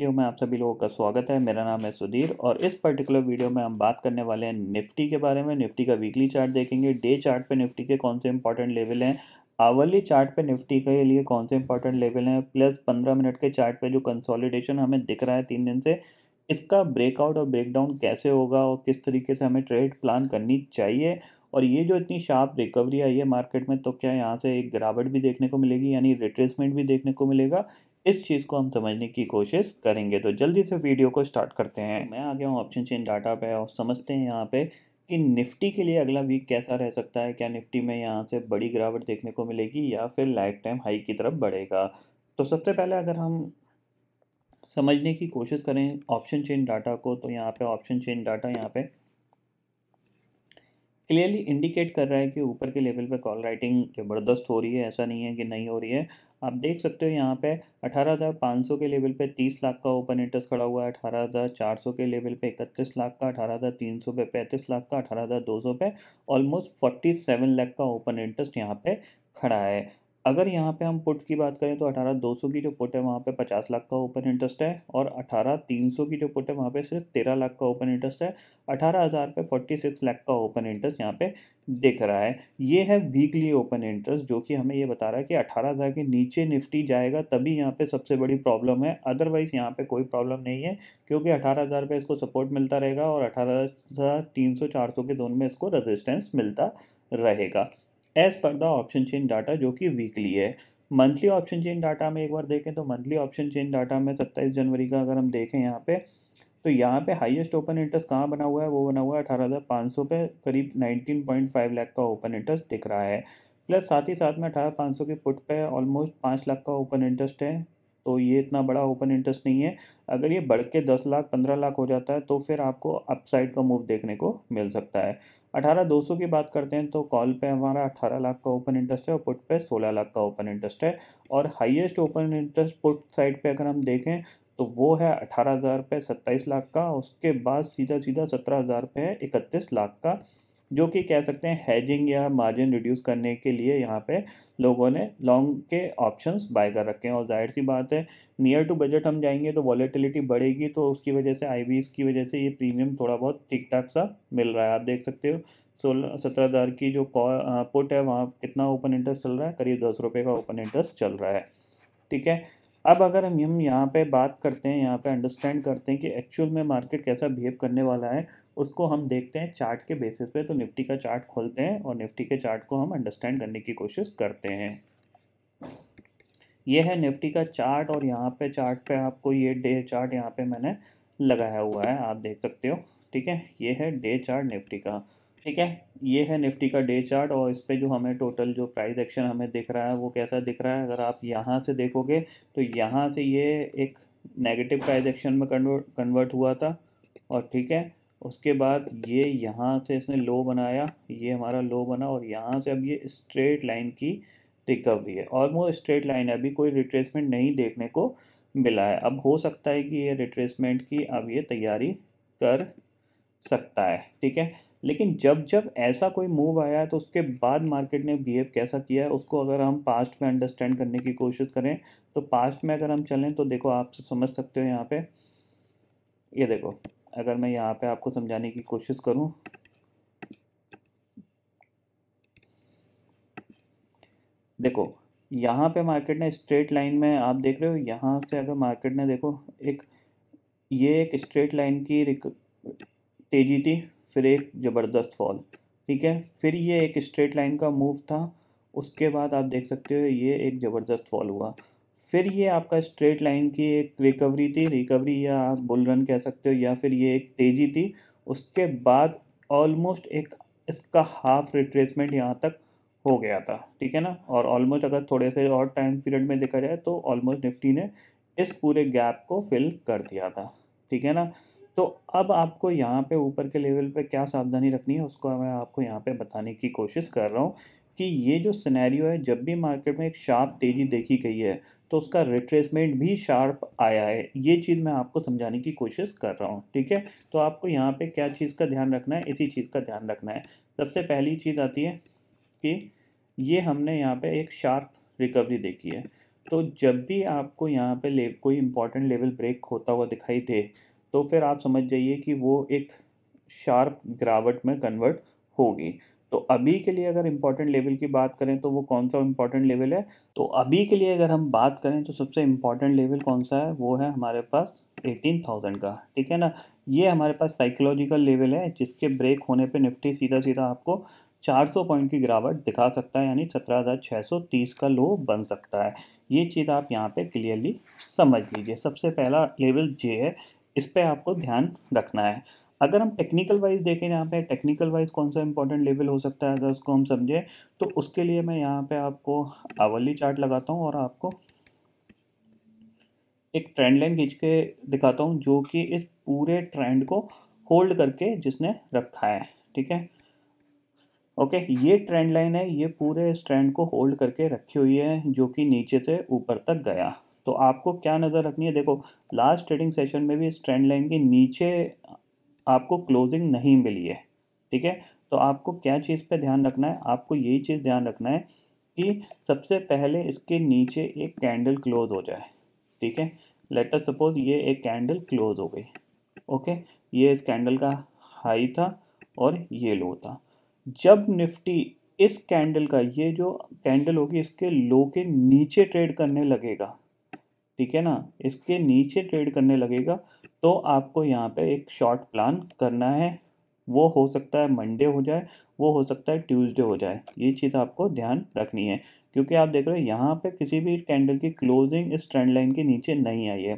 Video में आप सभी लोगों का स्वागत है मेरा नाम है सुधीर और इस पर्टिकुलर वीडियो में हम बात करने वाले हैं निफ्टी के बारे में निफ्टी का वीकली चार्ट देखेंगे डे चार्ट पे निफ्टी के कौन से इंपॉर्टेंट लेवल हैं आवर्ली चार्ट पे निफ्टी के लिए कौन से इंपॉर्टेंट लेवल हैं प्लस पंद्रह मिनट के चार्ट पे जो कंसोलिडेशन हमें दिख रहा है तीन दिन से इसका ब्रेकआउट और ब्रेकडाउन कैसे होगा और किस तरीके से हमें ट्रेड प्लान करनी चाहिए और ये जो इतनी शार्प रिकवरी आई है मार्केट में तो क्या यहाँ से एक गिरावट भी देखने को मिलेगी यानी रिट्रेसमेंट भी देखने को मिलेगा इस चीज़ को हम समझने की कोशिश करेंगे तो जल्दी से वीडियो को स्टार्ट करते हैं मैं आ गया हूँ ऑप्शन चेन डाटा पे और समझते हैं यहाँ पे कि निफ्टी के लिए अगला वीक कैसा रह सकता है क्या निफ्टी में यहाँ से बड़ी गिरावट देखने को मिलेगी या फिर लाइफ टाइम हाई की तरफ बढ़ेगा तो सबसे पहले अगर हम समझने की कोशिश करें ऑप्शन चेन डाटा को तो यहाँ पर ऑप्शन चेन डाटा यहाँ पर क्लियरली इंडिकेट कर रहा है कि ऊपर के लेवल पे कॉल राइटिंग ज़बरदस्त हो रही है ऐसा नहीं है कि नहीं हो रही है आप देख सकते हो यहाँ पे 18,500 के लेवल पे 30 लाख का ओपन इंटरेस्ट खड़ा हुआ है 18,400 के लेवल पे इकतीस लाख का 18,300 पे 35 लाख का 18,200 पे ऑलमोस्ट 47 लाख का ओपन इंटरेस्ट यहाँ पे खड़ा है अगर यहाँ पे हम पुट की बात करें तो अठारह दो सौ की जो पुट है वहाँ पे पचास लाख का ओपन इंटरेस्ट है और अठारह तीन सौ की जो पुट है वहाँ पे सिर्फ तेरह लाख का ओपन इंटरेस्ट है अठारह हज़ार पे फोर्टी सिक्स लाख का ओपन इंटरेस्ट यहाँ पे दिख रहा है ये है वीकली ओपन इंटरेस्ट जो कि हमें ये बता रहा है कि अठारह हज़ार के नीचे निफ्टी जाएगा तभी यहाँ पे सबसे बड़ी प्रॉब्लम है अदरवाइज़ यहाँ पे कोई प्रॉब्लम नहीं है क्योंकि अठारह हज़ार पे इसको सपोर्ट मिलता रहेगा और अठारह हज़ार तीन सौ चार सौ के दोनों में इसको रेजिस्टेंस मिलता रहेगा as per the option chain data जो कि वीकली है मंथली ऑप्शन चेन डाटा में एक बार देखें तो मंथली ऑप्शन चेन डाटा में सत्ताईस जनवरी का अगर हम देखें यहाँ पे तो यहाँ पे हाईएस्ट ओपन इंटरेस्ट कहाँ बना हुआ है वो बना हुआ है अठारह हज़ार पाँच सौ पे करीब नाइनटीन पॉइंट फाइव लाख का ओपन इंटरेस्ट दिख रहा है प्लस साथ ही साथ में अठारह पाँच सौ के पुट पे ऑलमोस्ट पाँच लाख का ओपन इंटरेस्ट है तो ये इतना बड़ा ओपन इंटरेस्ट नहीं है अगर ये बढ़ के दस लाख पंद्रह लाख हो जाता है तो फिर आपको अपसाइड का मूव देखने को मिल सकता है अठारह दो सौ की बात करते हैं तो कॉल पे हमारा अठारह लाख का ओपन इंटरेस्ट है और पुट पे सोलह लाख का ओपन इंटरेस्ट है और highest open interest put side पे अगर हम देखें तो वो है अठारह हज़ार रुपये सत्ताईस लाख का उसके बाद सीधा सीधा सत्रह हज़ार रुपये है इकतीस लाख का जो कि कह सकते हैं हैजिंग या मार्जिन रिड्यूस करने के लिए यहाँ पे लोगों ने लॉन्ग के ऑप्शंस बाय कर रखे हैं और जाहिर सी बात है नियर टू बजट हम जाएंगे तो वॉलेटिलिटी बढ़ेगी तो उसकी वजह से आई की वजह से ये प्रीमियम थोड़ा बहुत ठीक ठाक सा मिल रहा है आप देख सकते हो सोलह सत्रह हज़ार की जो पुट है वहाँ कितना ओपन इंटरेस्ट चल रहा है करीब दस रुपये का ओपन इंटरेस्ट चल रहा है ठीक है अब अगर हम हम यहाँ पे बात करते हैं यहाँ पे अंडरस्टैंड करते हैं कि एक्चुअल में मार्केट कैसा बिहेव करने वाला है उसको हम देखते हैं चार्ट के बेसिस पे तो निफ्टी का चार्ट खोलते हैं और निफ्टी के चार्ट को हम अंडरस्टैंड करने की कोशिश करते हैं ये है निफ्टी का चार्ट और यहाँ पे चार्ट पे आपको ये डे चार्ट यहाँ पे मैंने लगाया हुआ है आप देख सकते हो ठीक है ये है डे चार्ट निफ्टी का ठीक है ये है निफ्टी का डे चार्ट और इस पर जो हमें टोटल जो प्राइस एक्शन हमें दिख रहा है वो कैसा दिख रहा है अगर आप यहाँ से देखोगे तो यहाँ से ये एक नेगेटिव प्राइस एक्शन में कन्वर्ट कन्वर्ट हुआ था और ठीक है उसके बाद ये यहाँ से इसने लो बनाया ये हमारा लो बना और यहाँ से अब ये स्ट्रेट लाइन की रिकवरी है ऑलमोस्ट स्ट्रेट लाइन है अभी कोई रिट्रेसमेंट नहीं देखने को मिला है अब हो सकता है कि ये रिट्रेसमेंट की अब ये तैयारी कर सकता है ठीक है लेकिन जब जब ऐसा कोई मूव आया है तो उसके बाद मार्केट ने बिहेव कैसा किया है उसको अगर हम पास्ट में अंडरस्टैंड करने की कोशिश करें तो पास्ट में अगर हम चलें तो देखो आप समझ सकते हो यहाँ पे ये देखो अगर मैं यहाँ पे आपको समझाने की कोशिश करूँ देखो यहाँ पे मार्केट ने स्ट्रेट लाइन में आप देख रहे हो यहाँ से अगर मार्केट ने देखो एक ये एक स्ट्रेट लाइन की तेजी थी फिर एक ज़बरदस्त फॉल ठीक है फिर ये एक स्ट्रेट लाइन का मूव था उसके बाद आप देख सकते हो ये एक ज़बरदस्त फॉल हुआ फिर ये आपका स्ट्रेट लाइन की एक रिकवरी थी रिकवरी या आप बुल रन कह सकते हो या फिर ये एक तेज़ी थी उसके बाद ऑलमोस्ट एक इसका हाफ रिट्रेसमेंट यहाँ तक हो गया था ठीक है ना और ऑलमोस्ट अगर थोड़े से और टाइम पीरियड में देखा जाए तो ऑलमोस्ट निफ्टी ने इस पूरे गैप को फिल कर दिया था ठीक है ना तो अब आपको यहाँ पे ऊपर के लेवल पे क्या सावधानी रखनी है उसको मैं आपको यहाँ पे बताने की कोशिश कर रहा हूँ कि ये जो सिनेरियो है जब भी मार्केट में एक शार्प तेज़ी देखी गई है तो उसका रिट्रेसमेंट भी शार्प आया है ये चीज़ मैं आपको समझाने की कोशिश कर रहा हूँ ठीक है तो आपको यहाँ पे क्या चीज़ का ध्यान रखना है इसी चीज़ का ध्यान रखना है सबसे पहली चीज़ आती है कि ये हमने यहाँ पे एक शार्प रिकवरी देखी है तो जब भी आपको यहाँ पर ले कोई इंपॉर्टेंट लेवल ब्रेक होता हुआ दिखाई दे तो फिर आप समझ जाइए कि वो एक शार्प गिरावट में कन्वर्ट होगी तो अभी के लिए अगर इम्पॉर्टेंट लेवल की बात करें तो वो कौन सा इम्पॉर्टेंट लेवल है तो अभी के लिए अगर हम बात करें तो सबसे इम्पॉर्टेंट लेवल कौन सा है वो है हमारे पास एटीन थाउजेंड का ठीक है ना ये हमारे पास साइकोलॉजिकल लेवल है जिसके ब्रेक होने पे निफ्टी सीधा सीधा आपको चार सौ पॉइंट की गिरावट दिखा सकता है यानी सत्रह हज़ार छः सौ तीस का लो बन सकता है ये चीज़ आप यहाँ पर क्लियरली समझ लीजिए सबसे पहला लेवल जे है इस पर आपको ध्यान रखना है अगर हम टेक्निकल वाइज देखें यहाँ पे टेक्निकल वाइज कौन सा इंपॉर्टेंट लेवल हो सकता है अगर उसको हम समझें तो उसके लिए मैं यहाँ पे आपको आवली चार्ट लगाता हूँ और आपको एक ट्रेंड लाइन खींच के दिखाता हूँ जो कि इस पूरे ट्रेंड को होल्ड करके जिसने रखा है ठीक है ओके ये ट्रेंड लाइन है ये पूरे इस ट्रेंड को होल्ड करके रखी हुई है जो कि नीचे से ऊपर तक गया तो आपको क्या नज़र रखनी है देखो लास्ट ट्रेडिंग सेशन में भी इस ट्रेंड लाइन के नीचे आपको क्लोजिंग नहीं मिली है ठीक है तो आपको क्या चीज़ पे ध्यान रखना है आपको यही चीज़ ध्यान रखना है कि सबसे पहले इसके नीचे एक कैंडल क्लोज हो जाए ठीक है लेटर सपोज ये एक कैंडल क्लोज हो गई ओके ये इस कैंडल का हाई था और ये लो था जब निफ्टी इस कैंडल का ये जो कैंडल होगी इसके लो के नीचे ट्रेड करने लगेगा ठीक है ना इसके नीचे ट्रेड करने लगेगा तो आपको यहाँ पे एक शॉर्ट प्लान करना है वो हो सकता है मंडे हो जाए वो हो सकता है ट्यूसडे हो जाए ये चीज़ आपको ध्यान रखनी है क्योंकि आप देख रहे हो यहाँ पे किसी भी कैंडल की क्लोजिंग इस ट्रेंड लाइन के नीचे नहीं आई है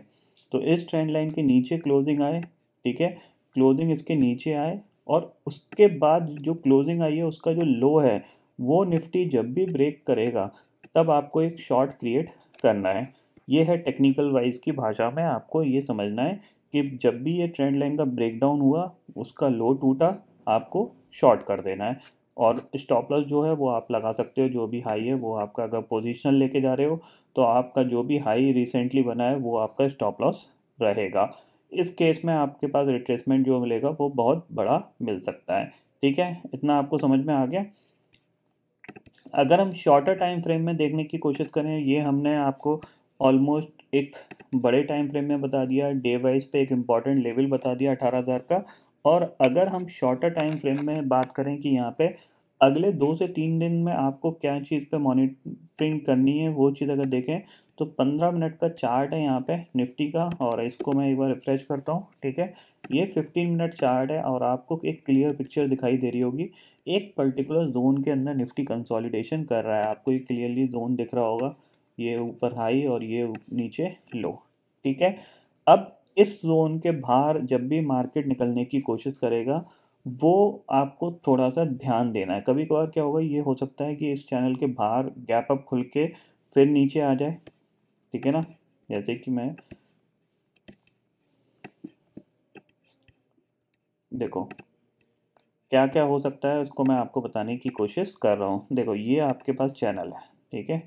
तो इस ट्रेंड लाइन के नीचे क्लोजिंग आए ठीक है क्लोजिंग इसके नीचे आए और उसके बाद जो क्लोजिंग आई है उसका जो लो है वो निफ्टी जब भी ब्रेक करेगा तब आपको एक शॉर्ट क्रिएट करना है ये है टेक्निकल वाइज की भाषा में आपको ये समझना है कि जब भी ये ट्रेंड लाइन का ब्रेकडाउन हुआ उसका लो टूटा आपको शॉर्ट कर देना है और स्टॉप लॉस जो है वो आप लगा सकते हो जो भी हाई है वो आपका अगर पोजिशनल लेके जा रहे हो तो आपका जो भी हाई रिसेंटली बना है वो आपका स्टॉप लॉस रहेगा इस केस में आपके पास रिट्रेसमेंट जो मिलेगा वो बहुत बड़ा मिल सकता है ठीक है इतना आपको समझ में आ गया अगर हम शॉर्टर टाइम फ्रेम में देखने की कोशिश करें ये हमने आपको ऑलमोस्ट एक बड़े टाइम फ्रेम में बता दिया डे वाइज पे एक इम्पॉर्टेंट लेवल बता दिया अठारह हज़ार का और अगर हम शॉर्टर टाइम फ्रेम में बात करें कि यहाँ पे अगले दो से तीन दिन में आपको क्या चीज़ पे मॉनिटरिंग करनी है वो चीज़ अगर देखें तो पंद्रह मिनट का चार्ट है यहाँ पे निफ्टी का और इसको मैं एक बार रिफ्रेश करता हूँ ठीक है ये फिफ्टीन मिनट चार्ट है और आपको एक क्लियर पिक्चर दिखाई दे रही होगी एक पर्टिकुलर जोन के अंदर निफ्टी कंसोलिडेशन कर रहा है आपको ये क्लियरली जोन दिख रहा होगा ये ऊपर हाई और ये नीचे लो ठीक है अब इस जोन के बाहर जब भी मार्केट निकलने की कोशिश करेगा वो आपको थोड़ा सा ध्यान देना है कभी कभार क्या होगा ये हो सकता है कि इस चैनल के बाहर गैप अप खुल के फिर नीचे आ जाए ठीक है ना जैसे कि मैं देखो क्या क्या हो सकता है उसको मैं आपको बताने की कोशिश कर रहा हूँ देखो ये आपके पास चैनल है ठीक है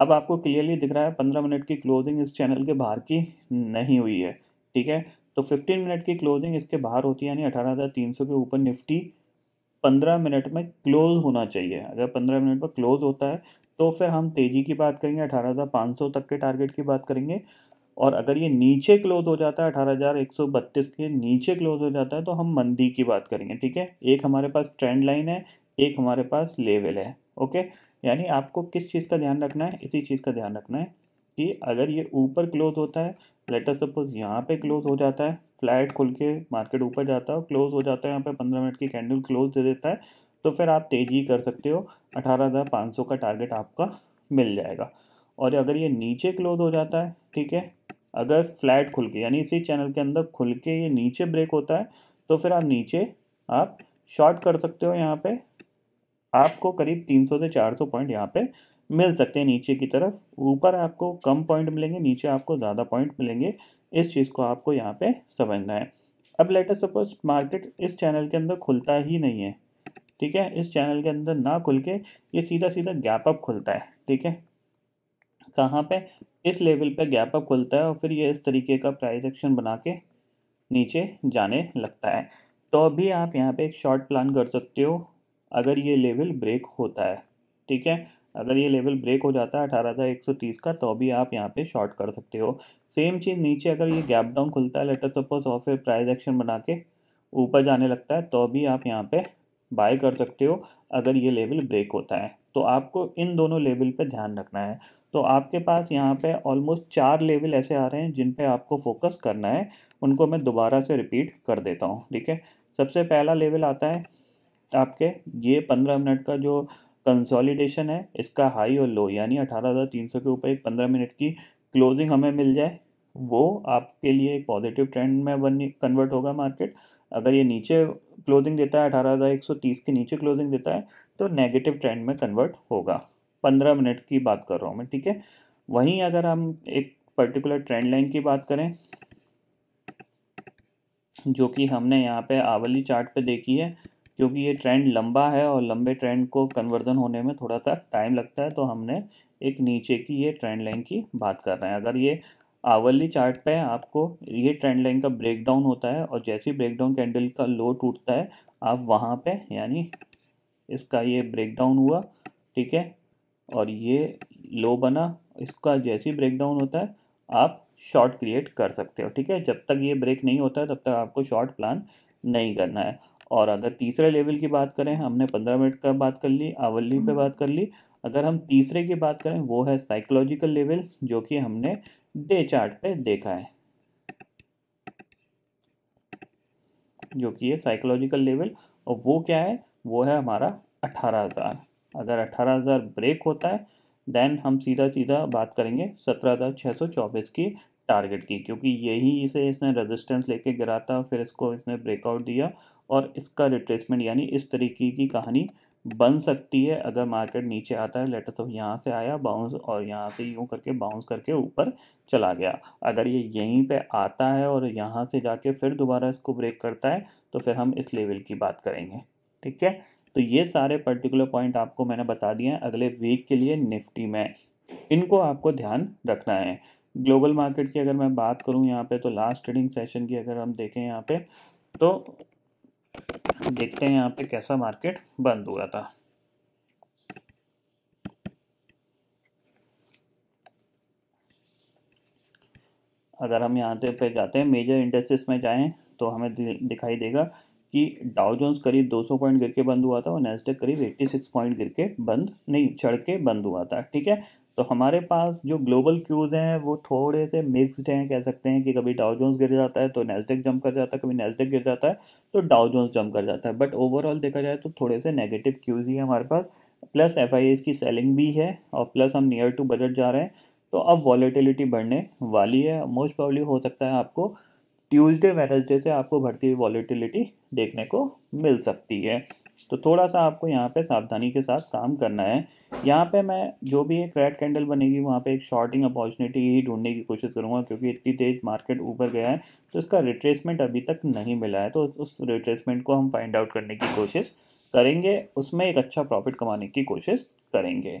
अब आपको क्लियरली दिख रहा है पंद्रह मिनट की क्लोजिंग इस चैनल के बाहर की नहीं हुई है ठीक है तो फिफ्टीन मिनट की क्लोजिंग इसके बाहर होती है यानी अठारह हज़ार तीन सौ के ऊपर निफ्टी पंद्रह मिनट में क्लोज़ होना चाहिए अगर पंद्रह मिनट में क्लोज़ होता है तो फिर हम तेज़ी की बात करेंगे अठारह हज़ार पाँच सौ तक के टारगेट की बात करेंगे और अगर ये नीचे क्लोज हो जाता है अठारह हज़ार एक सौ बत्तीस के नीचे क्लोज हो जाता है तो हम मंदी की बात करेंगे ठीक है एक हमारे पास ट्रेंड लाइन है एक हमारे पास लेवल है ओके यानी आपको किस चीज़ का ध्यान रखना है इसी चीज़ का ध्यान रखना है कि अगर ये ऊपर क्लोज होता है लेटर सपोज यहाँ पे क्लोज हो जाता है फ्लैट खुल के मार्केट ऊपर जाता है और क्लोज हो जाता है यहाँ पे पंद्रह मिनट की कैंडल क्लोज दे देता है तो फिर आप तेज़ी कर सकते हो अठारह हज़ार पाँच सौ का टारगेट आपका मिल जाएगा और अगर ये नीचे क्लोज हो जाता है ठीक है अगर फ्लैट खुल के यानी इसी चैनल के अंदर खुल के ये नीचे ब्रेक होता है तो फिर आप नीचे आप शॉर्ट कर सकते हो यहाँ पे आपको करीब 300 से 400 पॉइंट यहाँ पे मिल सकते हैं नीचे की तरफ ऊपर आपको कम पॉइंट मिलेंगे नीचे आपको ज़्यादा पॉइंट मिलेंगे इस चीज़ को आपको यहाँ पे समझना है अब लेटेस्ट सपोज मार्केट इस चैनल के अंदर खुलता ही नहीं है ठीक है इस चैनल के अंदर ना खुल के ये सीधा सीधा गैप अप खुलता है ठीक है कहाँ पर इस लेवल पर गैप अप खुलता है और फिर ये इस तरीके का प्राइज एक्शन बना के नीचे जाने लगता है तो अभी आप यहाँ पे एक शॉर्ट प्लान कर सकते हो अगर ये लेवल ब्रेक होता है ठीक है अगर ये लेवल ब्रेक हो जाता है अठारह हज़ार एक सौ तीस का तो भी आप यहाँ पे शॉर्ट कर सकते हो सेम चीज़ नीचे अगर ये गैप डाउन खुलता है लेटर सपोज और फिर प्राइस एक्शन बना के ऊपर जाने लगता है तो भी आप यहाँ पे बाय कर सकते हो अगर ये लेवल ब्रेक होता है तो आपको इन दोनों लेवल पे ध्यान रखना है तो आपके पास यहाँ पे ऑलमोस्ट चार लेवल ऐसे आ रहे हैं जिन पे आपको फोकस करना है उनको मैं दोबारा से रिपीट कर देता हूँ ठीक है सबसे पहला लेवल आता है आपके ये पंद्रह मिनट का जो कंसोलिडेशन है इसका हाई और लो यानी अठारह हज़ार तीन सौ के ऊपर एक पंद्रह मिनट की क्लोजिंग हमें मिल जाए वो आपके लिए एक पॉजिटिव ट्रेंड में बन कन्वर्ट होगा मार्केट अगर ये नीचे क्लोजिंग देता है अठारह हज़ार एक सौ तीस के नीचे क्लोजिंग देता है तो नेगेटिव ट्रेंड में कन्वर्ट होगा पंद्रह मिनट की बात कर रहा हूँ मैं ठीक है वहीं अगर हम एक पर्टिकुलर ट्रेंड लाइन की बात करें जो कि हमने यहाँ पे आवली चार्ट पे देखी है क्योंकि ये ट्रेंड लंबा है और लंबे ट्रेंड को कन्वर्जन होने में थोड़ा सा टाइम लगता है तो हमने एक नीचे की ये ट्रेंड लाइन की बात कर रहे हैं अगर ये आवली चार्ट पे आपको ये ट्रेंड लाइन का ब्रेकडाउन होता है और जैसे ही ब्रेकडाउन कैंडल का लो टूटता है आप वहाँ पे यानी इसका ये ब्रेकडाउन हुआ ठीक है और ये लो बना इसका जैसे ही ब्रेकडाउन होता है आप शॉर्ट क्रिएट कर सकते हो ठीक है जब तक ये ब्रेक नहीं होता है तब तक आपको शॉर्ट प्लान नहीं करना है और अगर तीसरे लेवल की बात करें हमने पंद्रह मिनट का बात कर ली आवली पे हम्म। बात कर ली अगर हम तीसरे की बात करें वो है साइकोलॉजिकल लेवल जो कि हमने डे चार्ट पे देखा है जो कि है साइकोलॉजिकल लेवल और वो क्या है वो है हमारा अठारह हज़ार अगर अठारह हज़ार ब्रेक होता है देन हम सीधा सीधा बात करेंगे सत्रह हज़ार छः सौ चौबीस की टारगेट की क्योंकि यही इसे इसने रेजिस्टेंस लेके गिरा था फिर इसको इसने ब्रेकआउट दिया और इसका रिट्रेसमेंट यानी इस तरीके की कहानी बन सकती है अगर मार्केट नीचे आता है लेटर तो यहाँ से आया बाउंस और यहाँ से यूँ करके बाउंस करके ऊपर चला गया अगर ये यहीं पे आता है और यहाँ से जाके फिर दोबारा इसको ब्रेक करता है तो फिर हम इस लेवल की बात करेंगे ठीक है तो ये सारे पर्टिकुलर पॉइंट आपको मैंने बता दिए हैं अगले वीक के लिए निफ्टी में इनको आपको ध्यान रखना है ग्लोबल मार्केट की अगर मैं बात करूँ यहाँ पे तो लास्ट ट्रेडिंग सेशन की अगर हम देखें यहाँ पे तो देखते हैं यहाँ पे कैसा मार्केट बंद हुआ था अगर हम यहाँ पे जाते हैं मेजर इंडस्ट्रीज में जाएं तो हमें दिखाई देगा कि डाउ जोन्स करीब 200 पॉइंट गिर के बंद हुआ था और नेस्टेक करीब 86 पॉइंट गिर के बंद नहीं चढ़ के बंद हुआ था ठीक है तो हमारे पास जो ग्लोबल क्यूज़ हैं वो थोड़े से मिक्सड हैं कह सकते हैं कि कभी डाउ जोन्स गिर जाता है तो नेस्डेक जंप कर जाता है कभी नेस्डेक गिर जाता है तो डाउ जोन्स जंप कर जाता है बट ओवरऑल देखा जाए तो थोड़े से नेगेटिव क्यूज़ ही है हमारे पास प्लस एफ की सेलिंग भी है और प्लस हम नियर टू बजट जा रहे हैं तो अब वॉलीटिलिटी बढ़ने वाली है मोस्ट प्रॉब्ली हो सकता है आपको ट्यूसडे वेनसडे से आपको भर्ती हुई वॉलीटिलिटी देखने को मिल सकती है तो थोड़ा सा आपको यहाँ पे सावधानी के साथ काम करना है यहाँ पे मैं जो भी एक रेड कैंडल बनेगी वहाँ पे एक शॉर्टिंग अपॉर्चुनिटी ही ढूंढने की कोशिश करूँगा क्योंकि इतनी तेज़ मार्केट ऊपर गया है तो इसका रिट्रेसमेंट अभी तक नहीं मिला है तो उस रिट्रेसमेंट को हम फाइंड आउट करने की कोशिश करेंगे उसमें एक अच्छा प्रॉफिट कमाने की कोशिश करेंगे